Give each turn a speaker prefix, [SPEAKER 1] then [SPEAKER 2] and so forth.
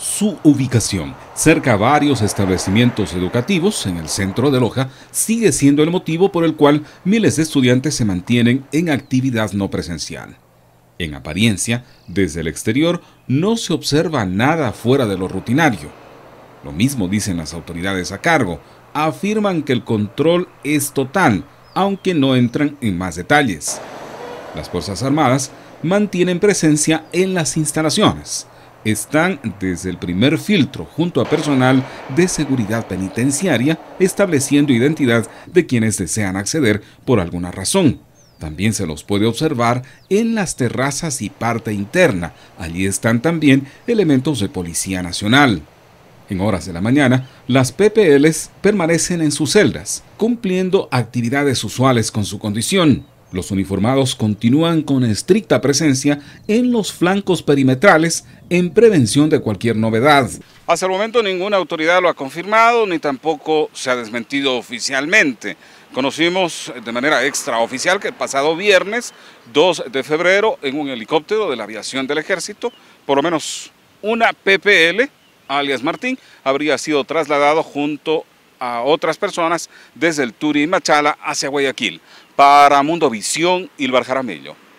[SPEAKER 1] Su ubicación, cerca a varios establecimientos educativos en el centro de Loja, sigue siendo el motivo por el cual miles de estudiantes se mantienen en actividad no presencial. En apariencia, desde el exterior no se observa nada fuera de lo rutinario. Lo mismo dicen las autoridades a cargo, afirman que el control es total, aunque no entran en más detalles. Las Fuerzas Armadas mantienen presencia en las instalaciones están desde el primer filtro junto a personal de seguridad penitenciaria estableciendo identidad de quienes desean acceder por alguna razón. También se los puede observar en las terrazas y parte interna. Allí están también elementos de Policía Nacional. En horas de la mañana, las PPLs permanecen en sus celdas, cumpliendo actividades usuales con su condición. Los uniformados continúan con estricta presencia en los flancos perimetrales en prevención de cualquier novedad. Hasta el momento ninguna autoridad lo ha confirmado ni tampoco se ha desmentido oficialmente. Conocimos de manera extraoficial que el pasado viernes 2 de febrero en un helicóptero de la aviación del ejército, por lo menos una PPL, alias Martín, habría sido trasladado junto a a otras personas desde el Turín Machala hacia Guayaquil. Para Mundo Visión, Ilvar Jaramillo.